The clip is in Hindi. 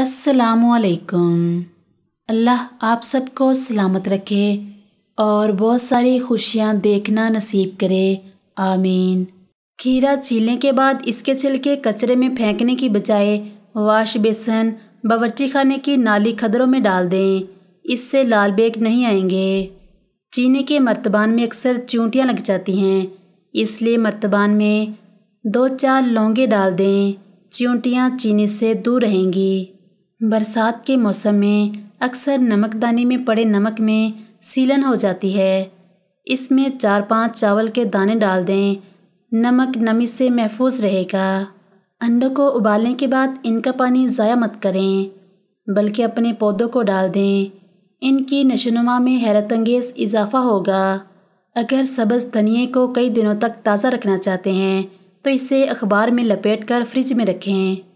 असलकम अल्लाह आप सबको सलामत रखे और बहुत सारी खुशियाँ देखना नसीब करे आमीन खीरा छीलने के बाद इसके छिलके कचरे में फेंकने की बजाय वाश बेसन बावर्ची खाने की नाली खदरों में डाल दें इससे लाल बेग नहीं आएंगे चीनी के मर्तबान में अक्सर चूंटियाँ लग जाती हैं इसलिए मर्तबान में दो चार लौंगे डाल दें चूंटियाँ चीनी से दूर रहेंगी बरसात के मौसम में अक्सर नमकदानी में पड़े नमक में सीलन हो जाती है इसमें चार पांच चावल के दाने डाल दें नमक नमी से महफूज रहेगा अंडों को उबालने के बाद इनका पानी ज़ाया मत करें बल्कि अपने पौधों को डाल दें इनकी नशोनुमा में हैरत अंगेज़ इजाफा होगा अगर सब्ज़ धनिए को कई दिनों तक ताज़ा रखना चाहते हैं तो इसे अखबार में लपेट कर फ्रिज में रखें